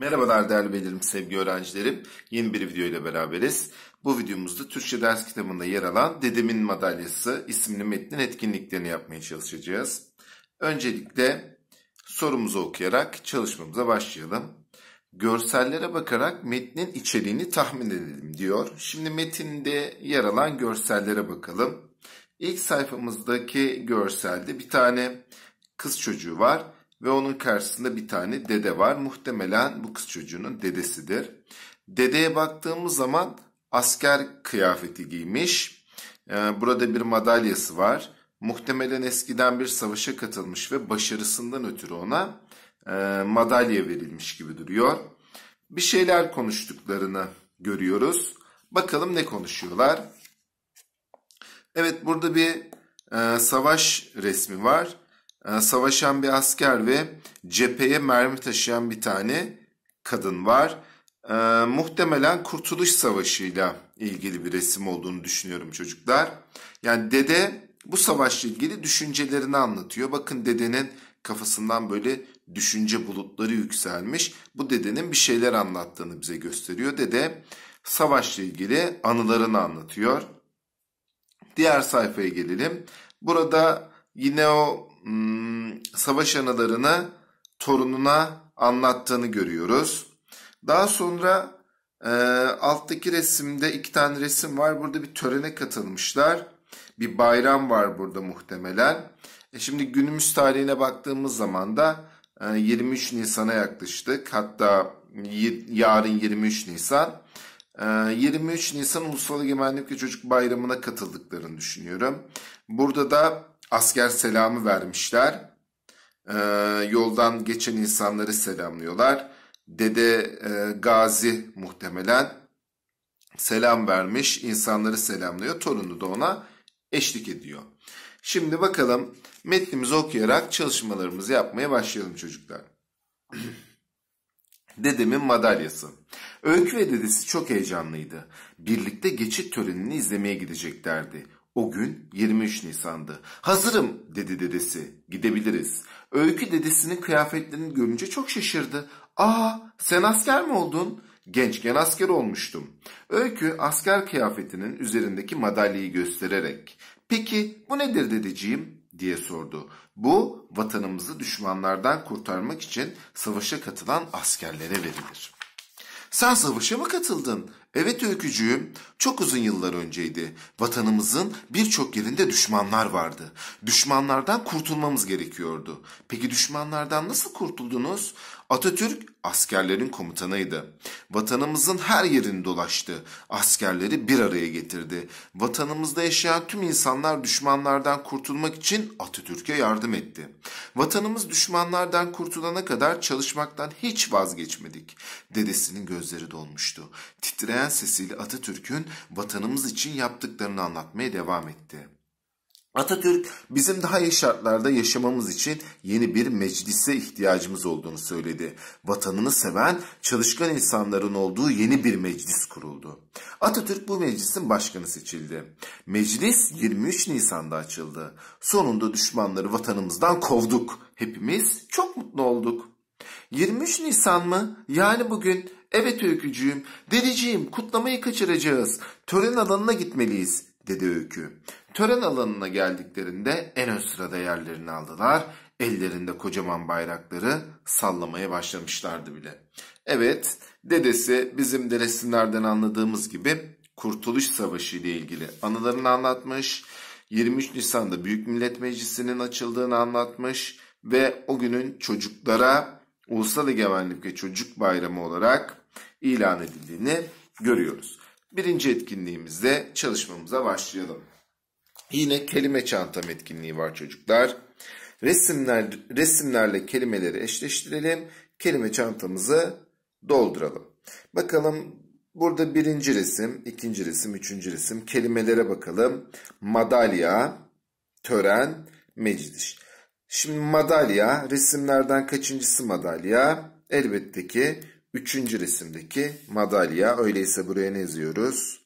Merhabalar değerli benim sevgi öğrencilerim. Yeni bir video ile beraberiz. Bu videomuzda Türkçe ders kitabında yer alan Dedemin Madalyası isimli metnin etkinliklerini yapmaya çalışacağız. Öncelikle sorumuzu okuyarak çalışmamıza başlayalım. Görsellere bakarak metnin içeriğini tahmin edelim diyor. Şimdi metinde yer alan görsellere bakalım. İlk sayfamızdaki görselde bir tane kız çocuğu var ve onun karşısında bir tane dede var. Muhtemelen bu kız çocuğunun dedesidir. Dedeye baktığımız zaman asker kıyafeti giymiş. Ee, burada bir madalyası var. Muhtemelen eskiden bir savaşa katılmış ve başarısından ötürü ona e, madalya verilmiş gibi duruyor. Bir şeyler konuştuklarını görüyoruz. Bakalım ne konuşuyorlar. Evet burada bir e, savaş resmi var. Ee, savaşan bir asker ve cepheye mermi taşıyan bir tane kadın var. E, muhtemelen Kurtuluş Savaşı ile ilgili bir resim olduğunu düşünüyorum çocuklar. Yani dede bu savaşla ilgili düşüncelerini anlatıyor. Bakın dedenin kafasından böyle düşünce bulutları yükselmiş. Bu dedenin bir şeyler anlattığını bize gösteriyor. Dede savaşla ilgili anılarını anlatıyor. Diğer sayfaya gelelim. Burada yine o Hmm, savaş anılarını torununa anlattığını görüyoruz. Daha sonra e, alttaki resimde iki tane resim var. Burada bir törene katılmışlar. Bir bayram var burada muhtemelen. E şimdi günümüz tarihine baktığımız zaman da e, 23 Nisan'a yaklaştık. Hatta yarın 23 Nisan. 23 e, Nisan Ulusal Egemenlik ve Çocuk Bayramı'na katıldıklarını düşünüyorum. Burada da asker selamı vermişler. E, yoldan geçen insanları selamlıyorlar. Dede e, Gazi muhtemelen selam vermiş, insanları selamlıyor. Torunu da ona eşlik ediyor. Şimdi bakalım metnimizi okuyarak çalışmalarımızı yapmaya başlayalım çocuklar. Dedemin madalyası. Öykü ve dedesi çok heyecanlıydı. Birlikte geçit törenini izlemeye gideceklerdi. O gün 23 Nisan'dı. Hazırım dedi dedesi. Gidebiliriz. Öykü dedesinin kıyafetlerini görünce çok şaşırdı. Aa sen asker mi oldun? Gençken asker olmuştum. Öykü asker kıyafetinin üzerindeki madalyayı göstererek. Peki bu nedir dedeciğim? diye sordu. Bu vatanımızı düşmanlardan kurtarmak için savaşa katılan askerlere verilir. Sen savaşa mı katıldın? Evet öykücüğüm, çok uzun yıllar önceydi. Vatanımızın birçok yerinde düşmanlar vardı. Düşmanlardan kurtulmamız gerekiyordu. Peki düşmanlardan nasıl kurtuldunuz? Atatürk askerlerin komutanıydı. Vatanımızın her yerini dolaştı. Askerleri bir araya getirdi. Vatanımızda yaşayan tüm insanlar düşmanlardan kurtulmak için Atatürk'e yardım etti. Vatanımız düşmanlardan kurtulana kadar çalışmaktan hiç vazgeçmedik. Dedesinin gözleri dolmuştu. Titreyen titreyen sesiyle Atatürk'ün vatanımız için yaptıklarını anlatmaya devam etti. Atatürk bizim daha iyi şartlarda yaşamamız için yeni bir meclise ihtiyacımız olduğunu söyledi. Vatanını seven, çalışkan insanların olduğu yeni bir meclis kuruldu. Atatürk bu meclisin başkanı seçildi. Meclis 23 Nisan'da açıldı. Sonunda düşmanları vatanımızdan kovduk. Hepimiz çok mutlu olduk. 23 Nisan mı? Yani bugün Evet öykücüğüm, dedeciğim kutlamayı kaçıracağız. Tören alanına gitmeliyiz dedi öykü. Tören alanına geldiklerinde en ön sırada yerlerini aldılar. Ellerinde kocaman bayrakları sallamaya başlamışlardı bile. Evet, dedesi bizim de resimlerden anladığımız gibi Kurtuluş Savaşı ile ilgili anılarını anlatmış. 23 Nisan'da Büyük Millet Meclisi'nin açıldığını anlatmış ve o günün çocuklara Ulusal Egemenlik ve Çocuk Bayramı olarak ilan edildiğini görüyoruz. Birinci etkinliğimizde çalışmamıza başlayalım. Yine kelime çantam etkinliği var çocuklar. Resimler, resimlerle kelimeleri eşleştirelim. Kelime çantamızı dolduralım. Bakalım burada birinci resim, ikinci resim, üçüncü resim. Kelimelere bakalım. Madalya, tören, meclis. Şimdi madalya, resimlerden kaçıncısı madalya? Elbette ki Üçüncü resimdeki madalya. Öyleyse buraya ne yazıyoruz?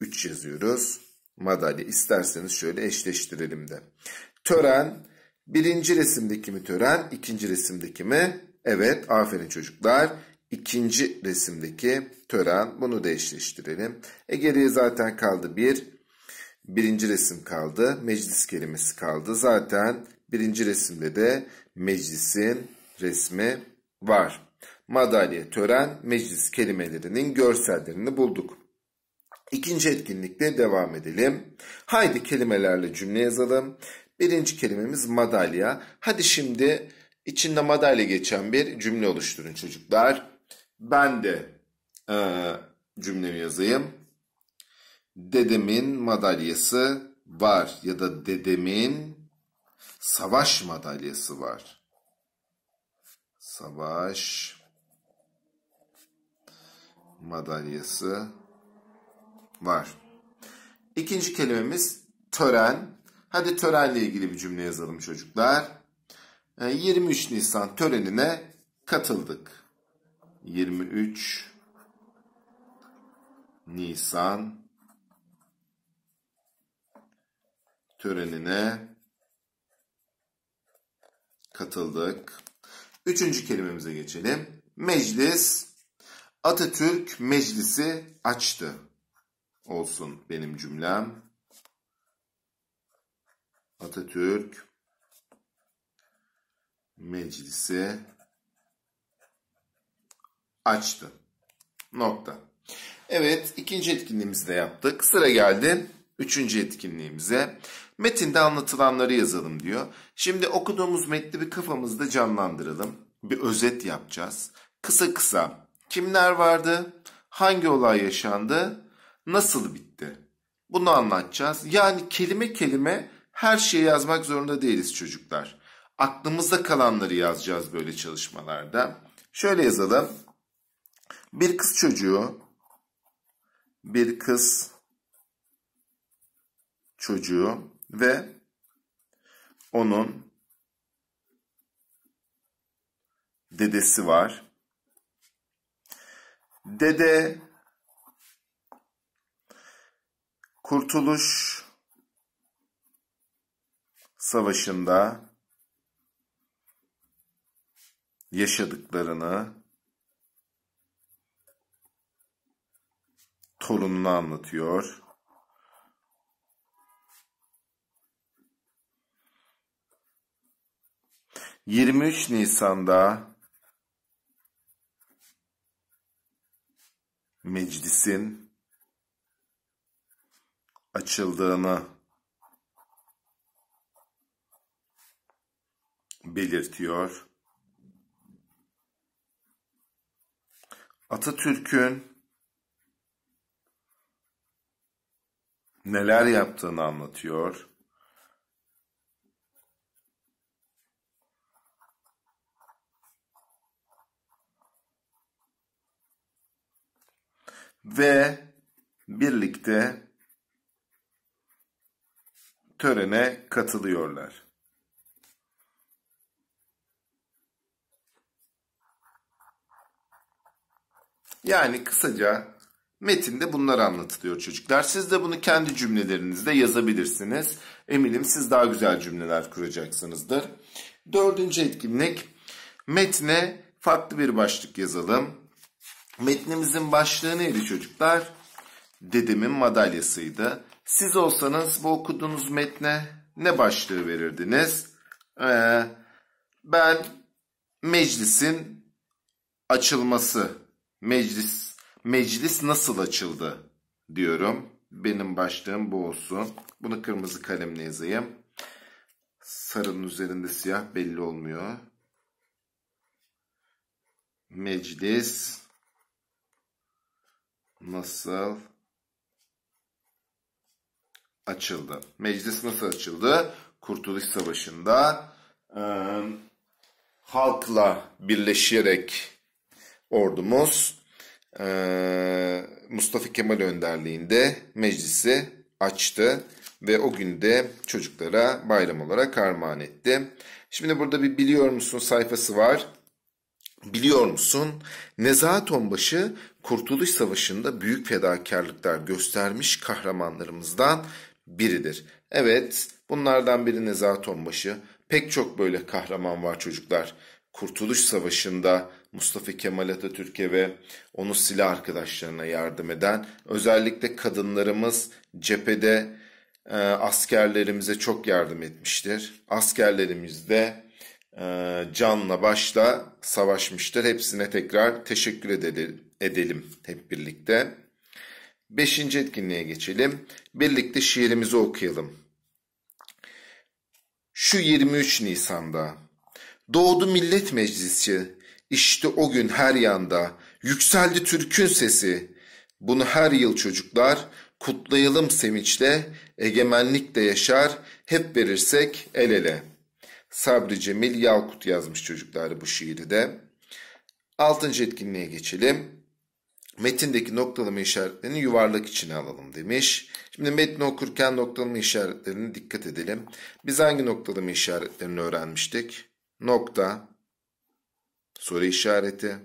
3 yazıyoruz. Madalya. İsterseniz şöyle eşleştirelim de. Tören. Birinci resimdeki mi tören? İkinci resimdeki mi? Evet. Aferin çocuklar. İkinci resimdeki tören. Bunu da eşleştirelim. E geriye zaten kaldı Bir. Birinci resim kaldı. Meclis kelimesi kaldı. Zaten birinci resimde de meclisin resmi var madalya, tören, meclis kelimelerinin görsellerini bulduk. İkinci etkinlikte devam edelim. Haydi kelimelerle cümle yazalım. Birinci kelimemiz madalya. Hadi şimdi içinde madalya geçen bir cümle oluşturun çocuklar. Ben de e, cümlemi yazayım. Dedemin madalyası var ya da dedemin savaş madalyası var. Savaş madalyası var. İkinci kelimemiz tören. Hadi törenle ilgili bir cümle yazalım çocuklar. 23 ee, Nisan törenine katıldık. 23 Nisan törenine katıldık. Üçüncü kelimemize geçelim. Meclis Atatürk meclisi açtı olsun benim cümlem. Atatürk meclisi açtı. Nokta. Evet ikinci etkinliğimizi de yaptık. Sıra geldi üçüncü etkinliğimize. Metinde anlatılanları yazalım diyor. Şimdi okuduğumuz metni bir kafamızda canlandıralım. Bir özet yapacağız. Kısa kısa Kimler vardı? Hangi olay yaşandı? Nasıl bitti? Bunu anlatacağız. Yani kelime kelime her şeyi yazmak zorunda değiliz çocuklar. Aklımızda kalanları yazacağız böyle çalışmalarda. Şöyle yazalım. Bir kız çocuğu bir kız çocuğu ve onun dedesi var dede, Kurtuluş Savaşı'nda yaşadıklarını torununa anlatıyor. Yirmi üç Nisan'da meclisin açıldığını belirtiyor. Atatürk'ün neler yaptığını anlatıyor. ve birlikte törene katılıyorlar. Yani kısaca metinde bunlar anlatılıyor çocuklar. Siz de bunu kendi cümlelerinizde yazabilirsiniz. Eminim siz daha güzel cümleler kuracaksınızdır. Dördüncü etkinlik metne farklı bir başlık yazalım. Metnimizin başlığı neydi çocuklar? Dedemin madalyasıydı. Siz olsanız bu okuduğunuz metne ne başlığı verirdiniz? Ee, ben meclisin açılması, meclis meclis nasıl açıldı diyorum. Benim başlığım bu olsun. Bunu kırmızı kalemle yazayım. Sarının üzerinde siyah belli olmuyor. Meclis nasıl açıldı? Meclis nasıl açıldı? Kurtuluş Savaşı'nda e, halkla birleşerek ordumuz e, Mustafa Kemal önderliğinde meclisi açtı ve o günde çocuklara bayram olarak armağan etti. Şimdi burada bir biliyor musun sayfası var. Biliyor musun? Nezahat Onbaşı Kurtuluş Savaşı'nda büyük fedakarlıklar göstermiş kahramanlarımızdan biridir. Evet, bunlardan biri Nezahat Onbaşı. Pek çok böyle kahraman var çocuklar. Kurtuluş Savaşı'nda Mustafa Kemal Atatürk'e ve onun silah arkadaşlarına yardım eden özellikle kadınlarımız cephede e, askerlerimize çok yardım etmiştir. Askerlerimiz de ee, canla başla savaşmıştır. Hepsine tekrar teşekkür edelim hep birlikte. Beşinci etkinliğe geçelim. Birlikte şiirimizi okuyalım. Şu 23 Nisan'da doğdu millet meclisi. İşte o gün her yanda yükseldi Türk'ün sesi. Bunu her yıl çocuklar kutlayalım sevinçle, egemenlik de yaşar, hep verirsek el ele.'' Sabri Cemil Yalkut yazmış çocuklar bu şiiri de. Altıncı etkinliğe geçelim. Metindeki noktalama işaretlerini yuvarlak içine alalım demiş. Şimdi metni okurken noktalama işaretlerine dikkat edelim. Biz hangi noktalama işaretlerini öğrenmiştik? Nokta, soru işareti,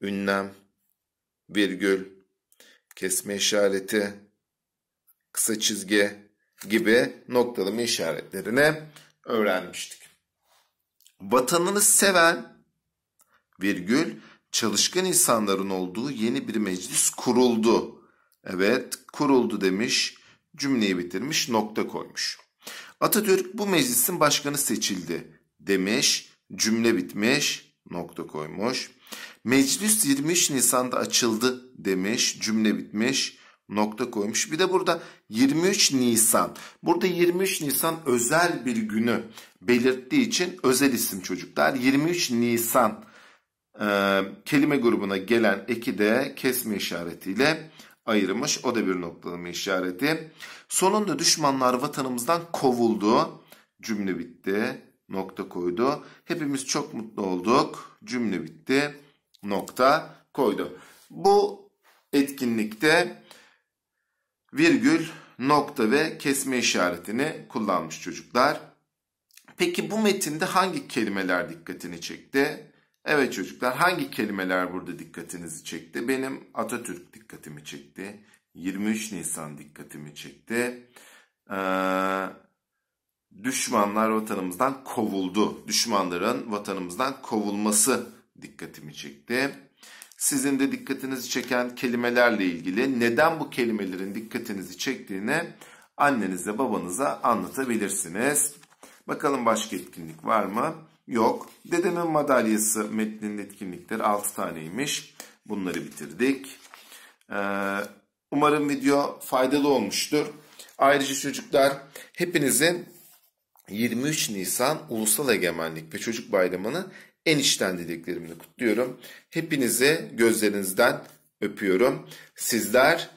ünlem, virgül, kesme işareti, kısa çizgi gibi noktalama işaretlerine öğrenmiştik. Vatanını seven virgül çalışkan insanların olduğu yeni bir meclis kuruldu. Evet kuruldu demiş cümleyi bitirmiş nokta koymuş. Atatürk bu meclisin başkanı seçildi demiş cümle bitmiş nokta koymuş. Meclis 23 Nisan'da açıldı demiş cümle bitmiş nokta koymuş. Bir de burada 23 Nisan. Burada 23 Nisan özel bir günü belirttiği için özel isim çocuklar. 23 Nisan e, kelime grubuna gelen eki de kesme işaretiyle ayırmış. O da bir noktalama işareti. Sonunda düşmanlar vatanımızdan kovuldu. Cümle bitti. Nokta koydu. Hepimiz çok mutlu olduk. Cümle bitti. Nokta koydu. Bu etkinlikte virgül, nokta ve kesme işaretini kullanmış çocuklar. Peki bu metinde hangi kelimeler dikkatini çekti? Evet çocuklar hangi kelimeler burada dikkatinizi çekti? Benim Atatürk dikkatimi çekti. 23 Nisan dikkatimi çekti. Ee, düşmanlar vatanımızdan kovuldu. Düşmanların vatanımızdan kovulması dikkatimi çekti sizin de dikkatinizi çeken kelimelerle ilgili neden bu kelimelerin dikkatinizi çektiğini annenize babanıza anlatabilirsiniz. Bakalım başka etkinlik var mı? Yok. Dedemin madalyası Metnin etkinlikleri 6 taneymiş. Bunları bitirdik. Ee, umarım video faydalı olmuştur. Ayrıca çocuklar hepinizin 23 Nisan Ulusal Egemenlik ve Çocuk Bayramı'nı en içten dileklerimle kutluyorum. Hepinizi gözlerinizden öpüyorum. Sizler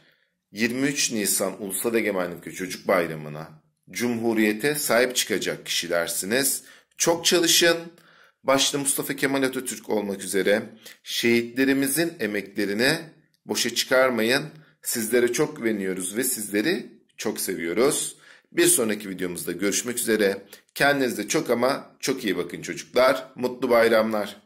23 Nisan Ulusal Egemenlik ve Çocuk Bayramı'na, Cumhuriyete sahip çıkacak kişilersiniz. Çok çalışın. Başta Mustafa Kemal Atatürk olmak üzere şehitlerimizin emeklerini boşa çıkarmayın. Sizlere çok güveniyoruz ve sizleri çok seviyoruz. Bir sonraki videomuzda görüşmek üzere. Kendinize çok ama çok iyi bakın çocuklar. Mutlu bayramlar.